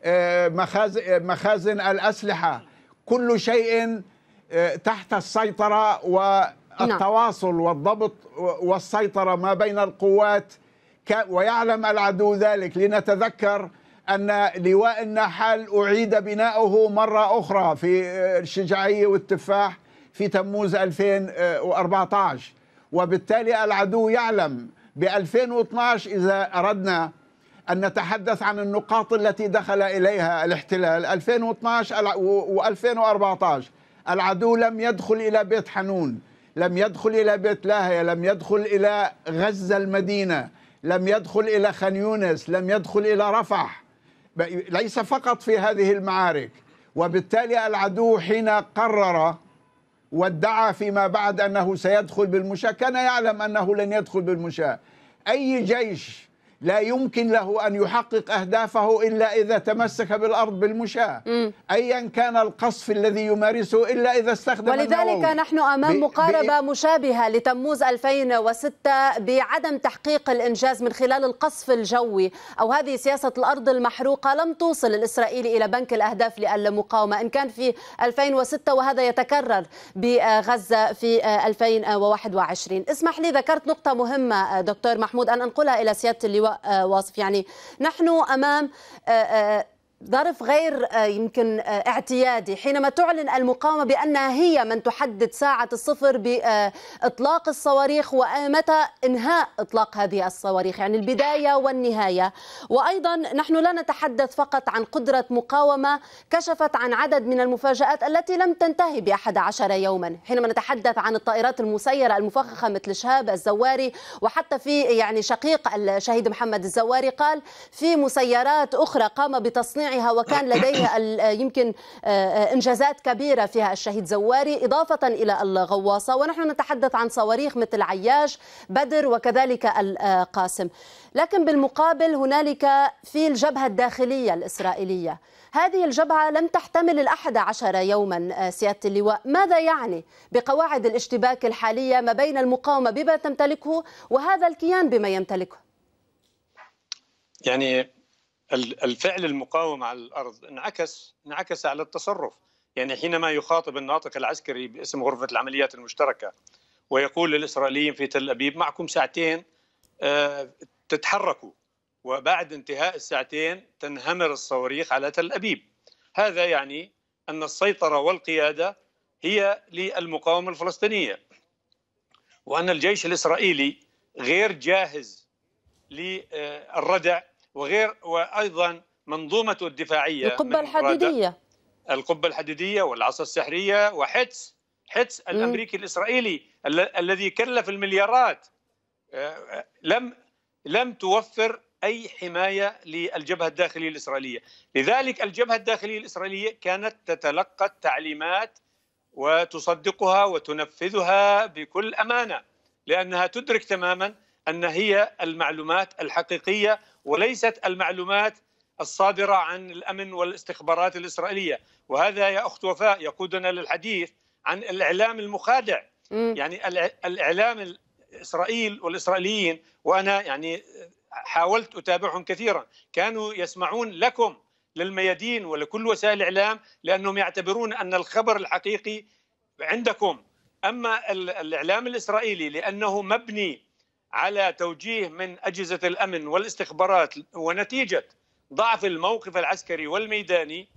آه، مخازن الأسلحة كل شيء آه، تحت السيطرة والتواصل نعم. والضبط والسيطرة ما بين القوات ويعلم العدو ذلك لنتذكر أن لواء النحل أعيد بناؤه مرة أخرى في آه، الشجاعية والتفاح في تموز 2014 آه، وبالتالي العدو يعلم ب 2012 إذا أردنا أن نتحدث عن النقاط التي دخل إليها الاحتلال 2012 و2014 العدو لم يدخل إلى بيت حنون لم يدخل إلى بيت لاهية لم يدخل إلى غزة المدينة لم يدخل إلى خان يونس لم يدخل إلى رفح ليس فقط في هذه المعارك وبالتالي العدو حين قرر وادعى فيما بعد أنه سيدخل بالمشاة كان يعلم أنه لن يدخل بالمشاة أي جيش لا يمكن له أن يحقق أهدافه إلا إذا تمسك بالأرض بالمشاة أيا كان القصف الذي يمارسه إلا إذا استخدم ولذلك النووي. نحن أمام مقاربة ب... مشابهة لتموز 2006 بعدم تحقيق الإنجاز من خلال القصف الجوي أو هذه سياسة الأرض المحروقة لم توصل الإسرائيلي إلى بنك الأهداف للمقاومة إن كان في 2006 وهذا يتكرر بغزة في 2021 اسمح لي ذكرت نقطة مهمة دكتور محمود أن أنقلها إلى سيادة اللواء آه، واصف يعني نحن أمام آه، آه، ظرف غير آه، يمكن آه، اعتيادي حينما تعلن المقاومة بأنها هي من تحدد ساعة الصفر بإطلاق آه، الصواريخ ومتى إنهاء إطلاق هذه الصواريخ يعني البداية والنهاية وأيضا نحن لا نتحدث فقط عن قدرة مقاومة كشفت عن عدد من المفاجآت التي لم تنتهي بأحد عشر يوما حينما نتحدث عن الطائرات المسيرة المفخخة مثل شهاب الزواري وحتى في يعني شقيق الشهيد محمد الزواري قال في مسيرات أخرى قام بتصنيع بنائها وكان لديه آه، يمكن آه، آه، إنجازات كبيرة فيها الشهيد زواري إضافة إلى الغواصة ونحن نتحدث عن صواريخ مثل عياش بدر وكذلك القاسم لكن بالمقابل هنالك في الجبهة الداخلية الإسرائيلية هذه الجبهة لم تحتمل الأحد عشر يوما سيادة اللواء ماذا يعني بقواعد الاشتباك الحالية ما بين المقاومة بما تمتلكه وهذا الكيان بما يمتلكه يعني الفعل المقاوم على الارض انعكس انعكس على التصرف يعني حينما يخاطب الناطق العسكري باسم غرفه العمليات المشتركه ويقول للاسرائيليين في تل ابيب معكم ساعتين آه، تتحركوا وبعد انتهاء الساعتين تنهمر الصواريخ على تل ابيب هذا يعني ان السيطره والقياده هي للمقاومه الفلسطينيه وان الجيش الاسرائيلي غير جاهز للردع وغير وايضا منظومته الدفاعيه القبه الحديديه القبه الحديديه والعصا السحريه وحتس حتس الامريكي الاسرائيلي الذي كلف المليارات آه، آه، لم لم توفر اي حمايه للجبهه الداخليه الاسرائيليه، لذلك الجبهه الداخليه الاسرائيليه كانت تتلقى التعليمات وتصدقها وتنفذها بكل امانه لانها تدرك تماما ان هي المعلومات الحقيقيه وليست المعلومات الصادره عن الامن والاستخبارات الاسرائيليه وهذا يا اخت وفاء يقودنا للحديث عن الاعلام المخادع م. يعني الاعلام اسرائيل والاسرائيليين وانا يعني حاولت اتابعهم كثيرا كانوا يسمعون لكم للميادين ولكل وسائل الاعلام لانهم يعتبرون ان الخبر الحقيقي عندكم اما الاعلام الاسرائيلي لانه مبني على توجيه من اجهزه الامن والاستخبارات ونتيجه ضعف الموقف العسكري والميداني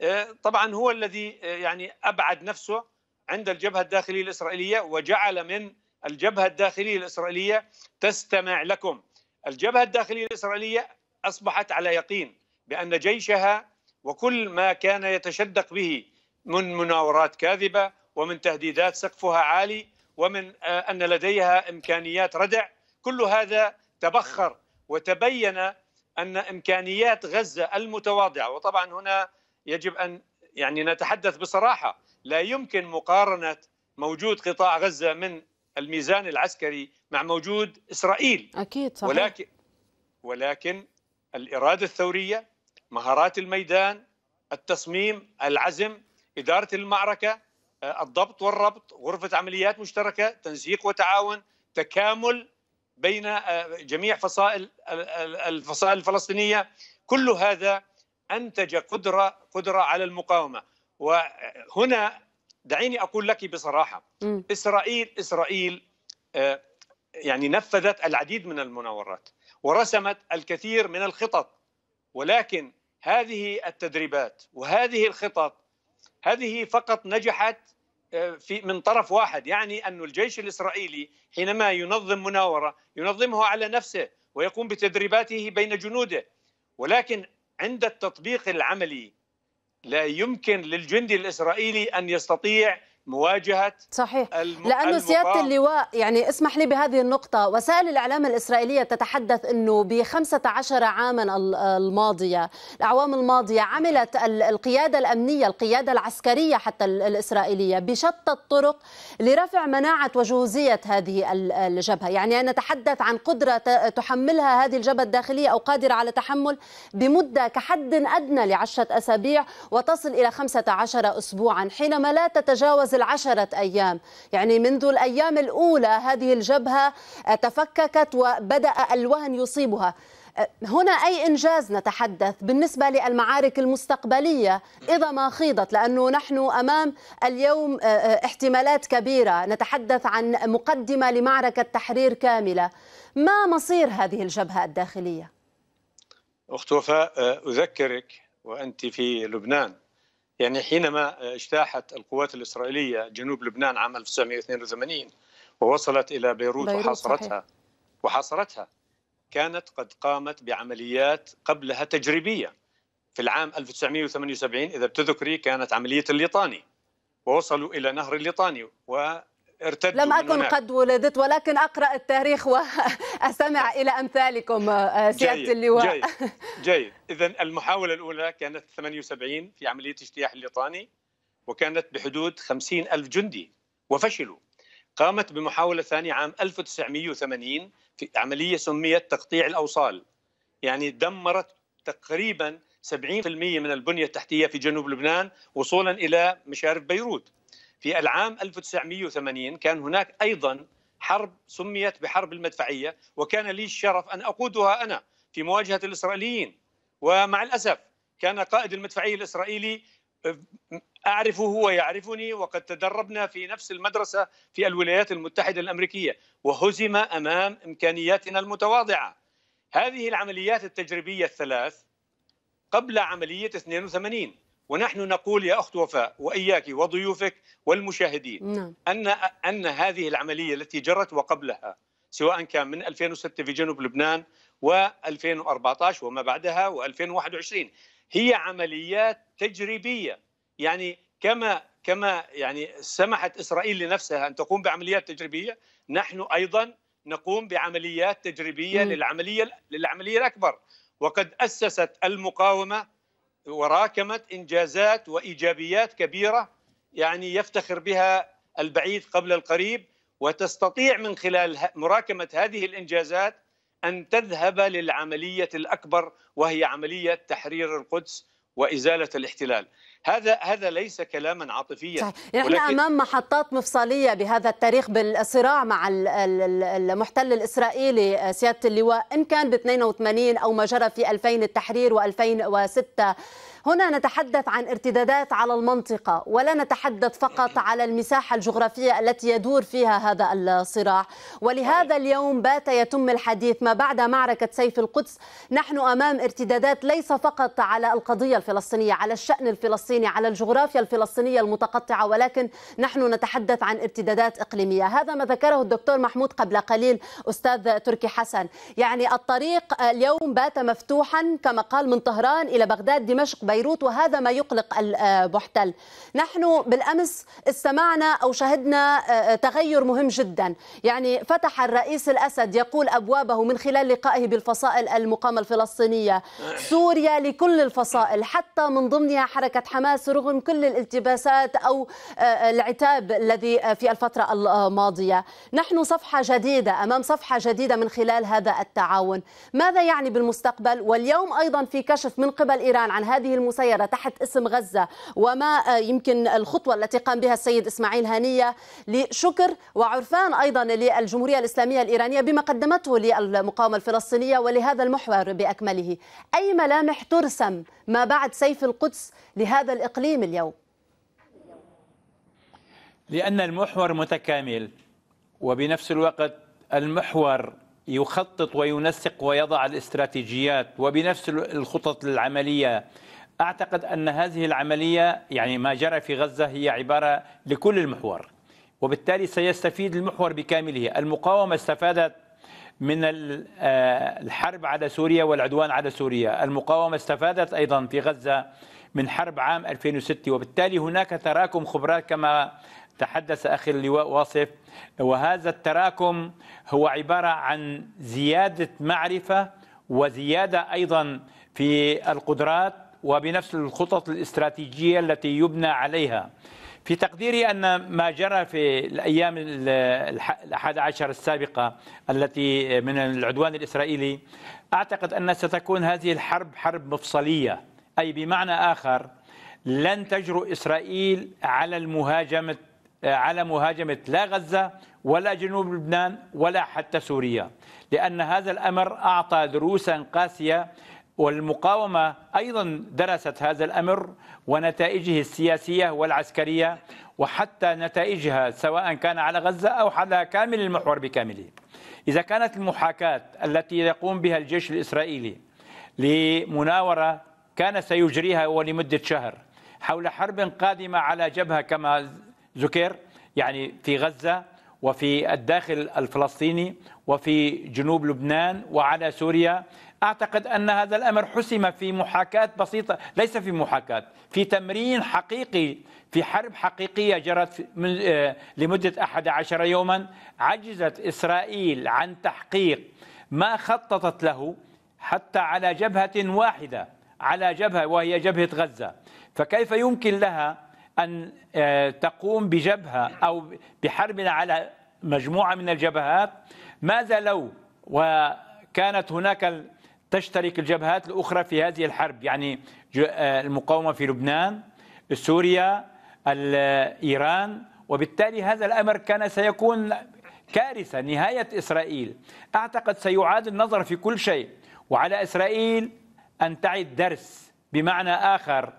آه، طبعا هو الذي آه، يعني ابعد نفسه عند الجبهه الداخليه الاسرائيليه وجعل من الجبهه الداخليه الاسرائيليه تستمع لكم. الجبهه الداخليه الاسرائيليه اصبحت على يقين بان جيشها وكل ما كان يتشدق به من مناورات كاذبه ومن تهديدات سقفها عالي ومن آه، ان لديها امكانيات ردع كل هذا تبخر وتبين ان امكانيات غزه المتواضعه وطبعا هنا يجب ان يعني نتحدث بصراحه لا يمكن مقارنه موجود قطاع غزه من الميزان العسكري مع موجود اسرائيل اكيد صحيح ولكن ولكن الاراده الثوريه مهارات الميدان التصميم العزم اداره المعركه آه، الضبط والربط غرفة عمليات مشتركة تنسيق وتعاون تكامل بين آه، جميع فصائل الفصائل الفلسطينية كل هذا أنتج قدرة قدرة على المقاومة وهنا دعيني أقول لك بصراحة إسرائيل إسرائيل آه، يعني نفذت العديد من المناورات ورسمت الكثير من الخطط ولكن هذه التدريبات وهذه الخطط هذه فقط نجحت آه، في من طرف واحد يعني أن الجيش الإسرائيلي حينما ينظم مناورة ينظمه على نفسه ويقوم بتدريباته بين جنوده ولكن عند التطبيق العملي لا يمكن للجندي الإسرائيلي أن يستطيع مواجهه صحيح الم... لانه سياده اللواء يعني اسمح لي بهذه النقطه وسائل الاعلام الاسرائيليه تتحدث انه ب 15 عاما الماضيه الاعوام الماضيه عملت القياده الامنيه القياده العسكريه حتى الاسرائيليه بشتى الطرق لرفع مناعه وجهوزيه هذه الجبهه يعني نتحدث عن قدره تحملها هذه الجبهه الداخليه او قادره على تحمل بمده كحد ادنى لعشره اسابيع وتصل الى 15 اسبوعا حينما لا تتجاوز تجاوز العشرة أيام يعني منذ الأيام الأولى هذه الجبهة تفككت وبدأ الوهن يصيبها هنا أي إنجاز نتحدث بالنسبة للمعارك المستقبلية إذا ما خيضت لأنه نحن أمام اليوم آه، آه، احتمالات كبيرة نتحدث عن مقدمة لمعركة تحرير كاملة ما مصير هذه الجبهة الداخلية؟ أخت وفاء آه، أذكرك وأنت في لبنان يعني حينما اجتاحت القوات الإسرائيلية جنوب لبنان عام 1982 ووصلت إلى بيروت, بيروت وحاصرتها صحيح. وحاصرتها كانت قد قامت بعمليات قبلها تجريبية في العام 1978 إذا بتذكري كانت عملية الليطاني ووصلوا إلى نهر الليطاني ارتدوا لم أكن قد ولدت ولكن أقرأ التاريخ وأستمع إلى أمثالكم آه، سيادة اللواء جيد, جيد. إذا المحاولة الأولى كانت 78 في عملية اجتياح الليطاني وكانت بحدود 50 ألف جندي وفشلوا قامت بمحاولة ثانية عام 1980 في عملية سميت تقطيع الأوصال يعني دمرت تقريبا 70% من البنية التحتية في جنوب لبنان وصولا إلى مشارف بيروت في العام 1980 كان هناك أيضا حرب سميت بحرب المدفعية وكان لي الشرف أن أقودها أنا في مواجهة الإسرائيليين ومع الأسف كان قائد المدفعية الإسرائيلي آه، أعرفه ويعرفني وقد تدربنا في نفس المدرسة في الولايات المتحدة الأمريكية وهزم أمام إمكانياتنا المتواضعة هذه العمليات التجريبية الثلاث قبل عملية 82 ونحن نقول يا اخت وفاء واياك وضيوفك والمشاهدين نعم. ان ان هذه العمليه التي جرت وقبلها سواء كان من 2006 في جنوب لبنان و2014 وما بعدها و2021 هي عمليات تجريبيه يعني كما كما يعني سمحت اسرائيل لنفسها ان تقوم بعمليات تجريبيه نحن ايضا نقوم بعمليات تجريبيه للعمليه للعمليه الاكبر وقد اسست المقاومه وراكمت انجازات وايجابيات كبيره يعني يفتخر بها البعيد قبل القريب وتستطيع من خلال مراكمه هذه الانجازات ان تذهب للعمليه الاكبر وهي عمليه تحرير القدس وازاله الاحتلال. هذا هذا ليس كلاما عاطفيا صحيح. يعني ولكن... احنا امام محطات مفصليه بهذا التاريخ بالصراع مع المحتل الاسرائيلي آه، سياده اللواء ان كان ب 82 او ما جرى في 2000 التحرير و2006 هنا نتحدث عن ارتدادات على المنطقة ولا نتحدث فقط على المساحة الجغرافية التي يدور فيها هذا الصراع ولهذا اليوم بات يتم الحديث ما بعد معركة سيف القدس نحن أمام ارتدادات ليس فقط على القضية الفلسطينية على الشأن الفلسطيني على الجغرافيا الفلسطينية المتقطعة ولكن نحن نتحدث عن ارتدادات إقليمية هذا ما ذكره الدكتور محمود قبل قليل أستاذ تركي حسن يعني الطريق اليوم بات مفتوحا كما قال من طهران إلى بغداد دمشق بيروت وهذا ما يقلق المحتل نحن بالأمس استمعنا أو شهدنا آه، آه، تغير مهم جدا يعني فتح الرئيس الأسد يقول أبوابه من خلال لقائه بالفصائل المقامة الفلسطينية سوريا لكل الفصائل حتى من ضمنها حركة حماس رغم كل الالتباسات أو آه، العتاب الذي في الفترة الماضية نحن صفحة جديدة أمام صفحة جديدة من خلال هذا التعاون ماذا يعني بالمستقبل واليوم أيضا في كشف من قبل إيران عن هذه المسيرة تحت اسم غزة وما آه، يمكن الخطوة التي قام بها السيد إسماعيل هانية لشكر وعرفان أيضا للجمهورية الإسلامية الإيرانية بما قدمته للمقاومة الفلسطينية ولهذا المحور بأكمله أي ملامح ترسم ما بعد سيف القدس لهذا الإقليم اليوم لأن المحور متكامل وبنفس الوقت المحور يخطط وينسق ويضع الاستراتيجيات وبنفس الخطط العمليه أعتقد أن هذه العملية يعني ما جرى في غزة هي عبارة لكل المحور وبالتالي سيستفيد المحور بكامله المقاومة استفادت من آه، الحرب على سوريا والعدوان على سوريا المقاومة استفادت أيضا في غزة من حرب عام 2006 وبالتالي هناك تراكم خبرات كما تحدث أخي اللواء واصف وهذا التراكم هو عبارة عن زيادة معرفة وزيادة أيضا في القدرات وبنفس الخطط الاستراتيجية التي يبنى عليها في تقديري أن ما جرى في الأيام الأحد عشر السابقة التي من العدوان الإسرائيلي أعتقد أن ستكون هذه الحرب حرب مفصلية أي بمعنى آخر لن تجرؤ إسرائيل على المهاجمة على مهاجمة لا غزة ولا جنوب لبنان ولا حتى سوريا لأن هذا الأمر أعطى دروسا قاسية والمقاومة أيضا درست هذا الأمر ونتائجه السياسية والعسكرية وحتى نتائجها سواء كان على غزة أو على كامل المحور بكامله إذا كانت المحاكاة التي يقوم بها الجيش الإسرائيلي لمناورة كان سيجريها ولمدة شهر حول حرب قادمة على جبهة كما ذكر يعني في غزة وفي الداخل الفلسطيني وفي جنوب لبنان وعلى سوريا أعتقد أن هذا الأمر حسم في محاكاة بسيطة ليس في محاكاة في تمرين حقيقي في حرب حقيقية جرت آه، لمدة 11 يوما عجزت إسرائيل عن تحقيق ما خططت له حتى على جبهة واحدة على جبهة وهي جبهة غزة فكيف يمكن لها أن آه، تقوم بجبهة أو بحرب على مجموعة من الجبهات ماذا لو وكانت هناك تشترك الجبهات الأخرى في هذه الحرب يعني آه، المقاومة في لبنان سوريا إيران وبالتالي هذا الأمر كان سيكون كارثة نهاية إسرائيل أعتقد سيعاد النظر في كل شيء وعلى إسرائيل أن تعد درس بمعنى آخر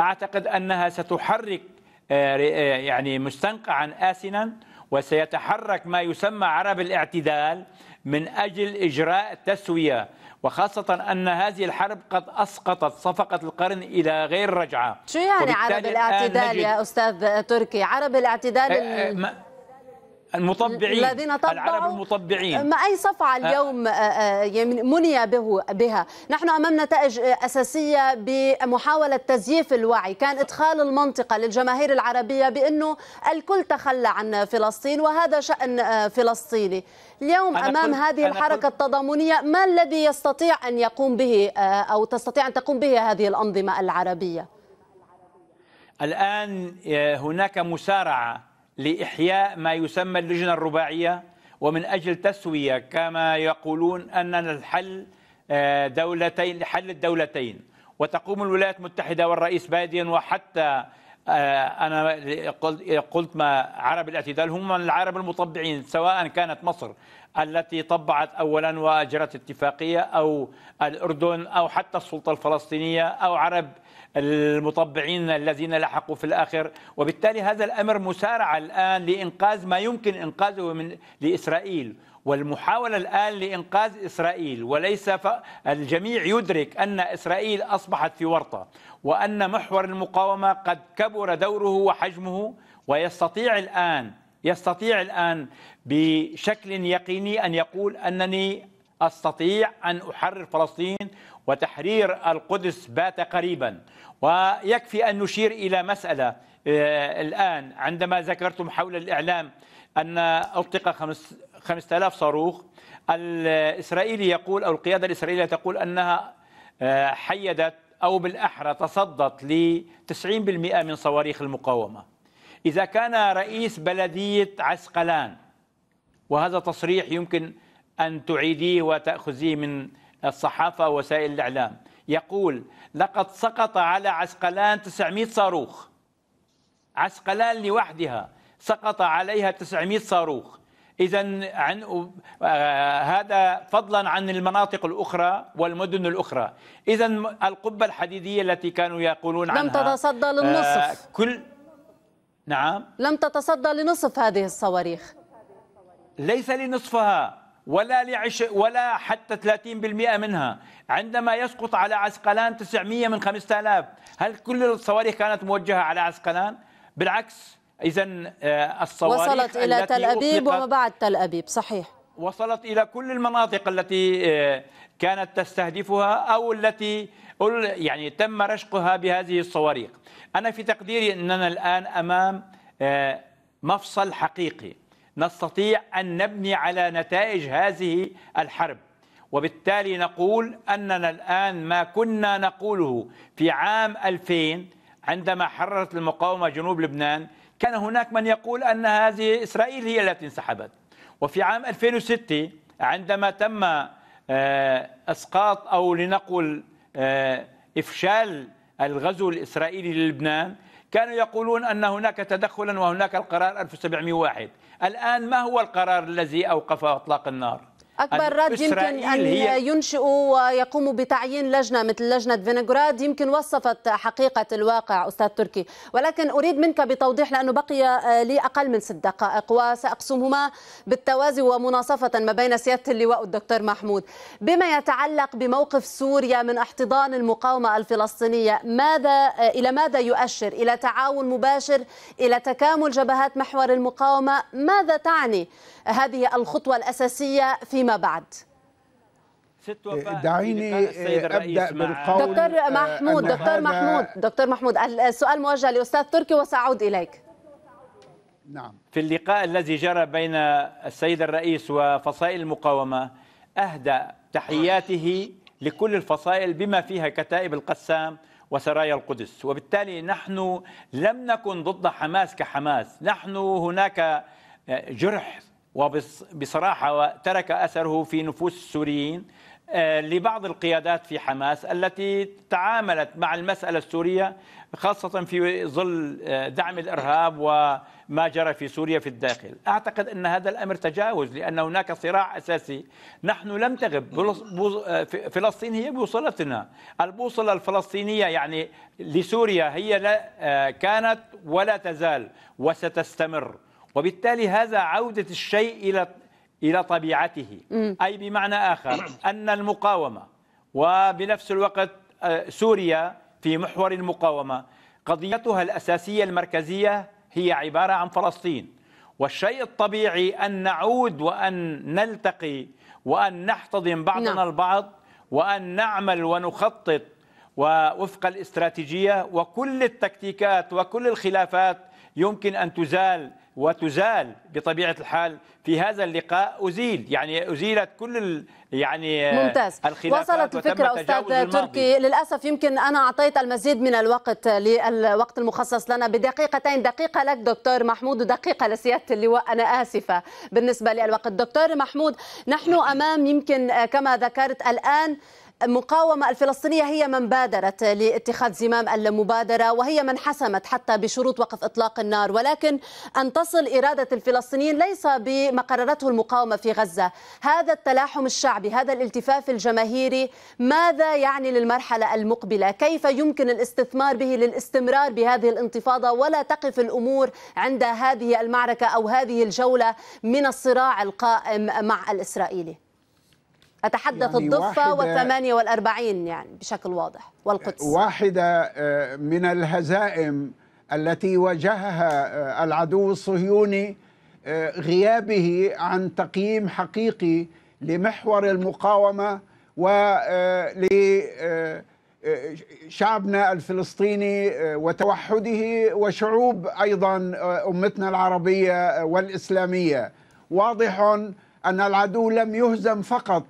أعتقد أنها ستحرك آه، آه، يعني مستنقعا آسنا وسيتحرك ما يسمى عرب الاعتدال من اجل اجراء تسويه وخاصة أن هذه الحرب قد أسقطت صفقة القرن إلى غير رجعة شو يعني عرب الاعتدال يا أستاذ تركي عرب الاعتدال إيه، إيه، المطبعين الذين طبعوا العرب المطبعين ما أي صفعة آه. اليوم آه، آه، يعني مني به بها نحن أمام نتائج أساسية بمحاولة تزييف الوعي كان إدخال المنطقة للجماهير العربية بأنه الكل تخلى عن فلسطين وهذا شأن فلسطيني اليوم أمام هذه الحركة التضامنية ما الذي يستطيع أن يقوم به أو تستطيع أن تقوم به هذه الأنظمة العربية الآن هناك مسارعة لإحياء ما يسمى اللجنة الرباعية ومن أجل تسوية كما يقولون أننا الحل آه، دولتين حل الدولتين وتقوم الولايات المتحدة والرئيس بايدن وحتى آه، أنا قلت ما عرب الاعتدال هم من العرب المطبعين سواء كانت مصر التي طبعت أولا وأجرت اتفاقية أو الأردن أو حتى السلطة الفلسطينية أو عرب المطبعين الذين لحقوا في الآخر وبالتالي هذا الأمر مسارعة الآن لإنقاذ ما يمكن إنقاذه من لإسرائيل والمحاولة الآن لإنقاذ إسرائيل وليس الجميع يدرك أن إسرائيل أصبحت في ورطة وأن محور المقاومة قد كبر دوره وحجمه ويستطيع الآن يستطيع الآن بشكل يقيني أن يقول أنني استطيع ان احرر فلسطين وتحرير القدس بات قريبا ويكفي ان نشير الى مساله آه، الان عندما ذكرتم حول الاعلام ان اطلق 5000 صاروخ الاسرائيلي يقول او القياده الاسرائيليه تقول انها آه، حيدت او بالاحرى تصدت ل 90% من صواريخ المقاومه. اذا كان رئيس بلديه عسقلان وهذا تصريح يمكن أن تعيديه وتأخذيه من الصحافة ووسائل الإعلام يقول لقد سقط على عسقلان 900 صاروخ عسقلان لوحدها سقط عليها 900 صاروخ إذا عن آه، هذا فضلا عن المناطق الأخرى والمدن الأخرى إذا القبة الحديدية التي كانوا يقولون عنها لم تتصدى آه، للنصف آه كل نعم لم تتصدى لنصف هذه الصواريخ ليس لنصفها ولا لعش ولا حتى 30% منها عندما يسقط على عسقلان 900 من 5000 هل كل الصواريخ كانت موجهة على عسقلان بالعكس إذا آه، الصواريخ وصلت إلى تل أبيب وما بعد تل أبيب صحيح وصلت إلى كل المناطق التي آه، كانت تستهدفها أو التي يعني تم رشقها بهذه الصواريخ أنا في تقديري أننا الآن أمام آه، مفصل حقيقي نستطيع أن نبني على نتائج هذه الحرب وبالتالي نقول أننا الآن ما كنا نقوله في عام 2000 عندما حررت المقاومة جنوب لبنان كان هناك من يقول أن هذه إسرائيل هي التي انسحبت وفي عام 2006 عندما تم آه، اسقاط او لنقل آه، افشال الغزو الاسرائيلي للبنان كانوا يقولون ان هناك تدخلا وهناك القرار 1701 الآن ما هو القرار الذي أوقف أطلاق النار؟ أكبر رد يمكن أن ينشئوا ويقوموا بتعيين لجنة مثل لجنة فينغراد يمكن وصفت حقيقة الواقع أستاذ تركي ولكن أريد منك بتوضيح لأنه بقي آه، لي أقل من ست دقائق وسأقسمهما بالتوازي ومناصفة ما بين سيادة اللواء الدكتور محمود بما يتعلق بموقف سوريا من احتضان المقاومة الفلسطينية ماذا آه، إلى ماذا يؤشر إلى تعاون مباشر إلى تكامل جبهات محور المقاومة ماذا تعني هذه الخطوة الأساسية فيما بعد دعيني آه، ابدا بالقول آه، دكتور محمود دكتور محمود دكتور محمود السؤال موجه لاستاذ تركي وساعود اليك نعم في اللقاء الذي جرى بين السيد الرئيس وفصائل المقاومه اهدى تحياته لكل الفصائل بما فيها كتائب القسام وسرايا القدس وبالتالي نحن لم نكن ضد حماس كحماس نحن هناك آه، جرح وبصراحة وترك أثره في نفوس السوريين آه، لبعض القيادات في حماس التي تعاملت مع المسألة السورية خاصة في ظل آه، دعم الإرهاب وما جرى في سوريا في الداخل أعتقد أن هذا الأمر تجاوز لأن هناك صراع أساسي نحن لم تغب آه، فلسطين هي بوصلتنا البوصلة الفلسطينية يعني لسوريا هي كانت ولا تزال وستستمر وبالتالي هذا عودة الشيء إلى إلى طبيعته أي بمعنى آخر أن المقاومة وبنفس الوقت آه، سوريا في محور المقاومة قضيتها الأساسية المركزية هي عبارة عن فلسطين والشيء الطبيعي أن نعود وأن نلتقي وأن نحتضن بعضنا نعم. البعض وأن نعمل ونخطط ووفق الاستراتيجية وكل التكتيكات وكل الخلافات يمكن أن تزال وتزال بطبيعه الحال في هذا اللقاء ازيل يعني ازيلت كل ال يعني آه، ممتاز وصلت الفكره استاذ تركي للاسف يمكن انا اعطيت المزيد من الوقت للوقت المخصص لنا بدقيقتين دقيقه لك دكتور محمود ودقيقه لسياده اللواء انا اسفه بالنسبه للوقت دكتور محمود نحن امام يمكن آه، كما ذكرت الان المقاومة الفلسطينية هي من بادرت لاتخاذ زمام المبادرة وهي من حسمت حتى بشروط وقف إطلاق النار ولكن أن تصل إرادة الفلسطينيين ليس بما قررته المقاومة في غزة هذا التلاحم الشعبي هذا الالتفاف الجماهيري ماذا يعني للمرحلة المقبلة كيف يمكن الاستثمار به للاستمرار بهذه الانتفاضة ولا تقف الأمور عند هذه المعركة أو هذه الجولة من الصراع القائم مع الإسرائيلي أتحدث يعني الضفة والثمانية والأربعين يعني بشكل واضح والقدس واحدة آه، من الهزائم التي واجهها آه، العدو الصهيوني آه، غيابه عن تقييم حقيقي لمحور المقاومة ولشعبنا الفلسطيني وتوحده وشعوب أيضا أمتنا العربية والإسلامية واضح أن العدو لم يهزم فقط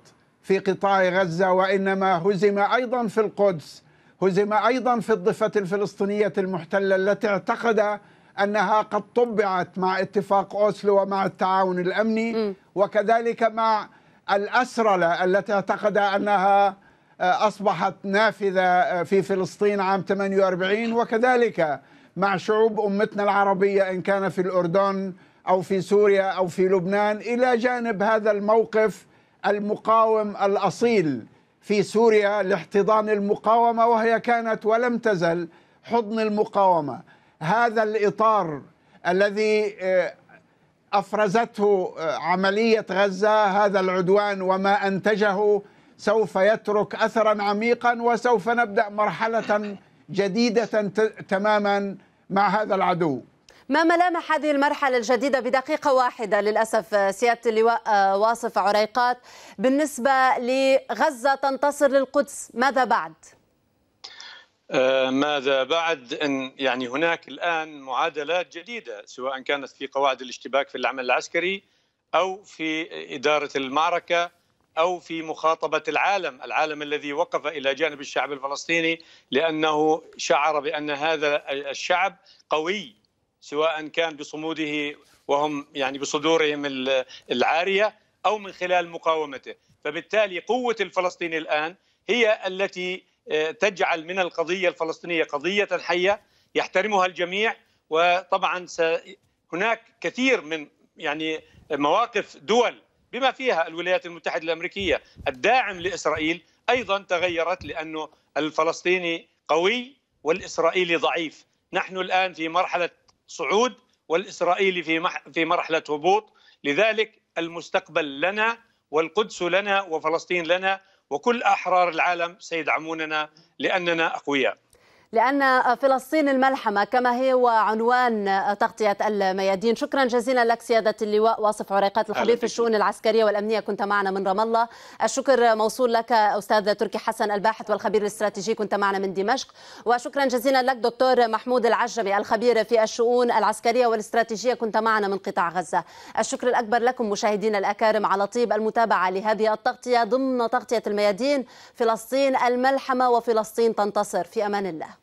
في قطاع غزة وإنما هزم أيضا في القدس هزم أيضا في الضفة الفلسطينية المحتلة التي اعتقد أنها قد طبعت مع اتفاق أوسلو ومع التعاون الأمني م. وكذلك مع الأسرلة التي اعتقد أنها آه، أصبحت نافذة آه، في فلسطين عام 48 وكذلك مع شعوب أمتنا العربية إن كان في الأردن أو في سوريا أو في لبنان إلى جانب هذا الموقف المقاوم الاصيل في سوريا لاحتضان المقاومه وهي كانت ولم تزل حضن المقاومه هذا الاطار الذي آه، افرزته آه، عمليه غزه هذا العدوان وما انتجه سوف يترك اثرا عميقا وسوف نبدا مرحله جديده تماما مع هذا العدو ما ملامح هذه المرحلة الجديدة بدقيقة واحدة للأسف سيادة اللواء آه، واصف عريقات بالنسبة لغزة تنتصر للقدس ماذا بعد؟ آه، ماذا بعد ان يعني هناك الان معادلات جديده سواء كانت في قواعد الاشتباك في العمل العسكري او في اداره المعركه او في مخاطبه العالم، العالم الذي وقف الى جانب الشعب الفلسطيني لانه شعر بان هذا الشعب قوي سواء كان بصموده وهم يعني بصدورهم العاريه او من خلال مقاومته، فبالتالي قوه الفلسطيني الان هي التي آه، تجعل من القضيه الفلسطينيه قضيه حيه يحترمها الجميع وطبعا س... هناك كثير من يعني مواقف دول بما فيها الولايات المتحده الامريكيه الداعم لاسرائيل ايضا تغيرت لانه الفلسطيني قوي والاسرائيلي ضعيف، نحن الان في مرحله صعود والإسرائيلي في في مرحلة هبوط لذلك المستقبل لنا والقدس لنا وفلسطين لنا وكل أحرار العالم سيدعموننا لأننا أقوياء لأن فلسطين الملحمة كما هي وعنوان تغطية الميادين شكرا جزيلا لك سيادة اللواء واصف عريقات الخبير في الشؤون العسكرية والأمنية كنت معنا من رام الله الشكر موصول لك أستاذ تركي حسن الباحث والخبير الاستراتيجي كنت معنا من دمشق وشكرا جزيلا لك دكتور محمود العجمي الخبير في الشؤون العسكرية والاستراتيجية كنت معنا من قطاع غزة الشكر الأكبر لكم مشاهدينا الأكارم على طيب المتابعة لهذه التغطية ضمن تغطية الميادين فلسطين الملحمة وفلسطين تنتصر في أمان الله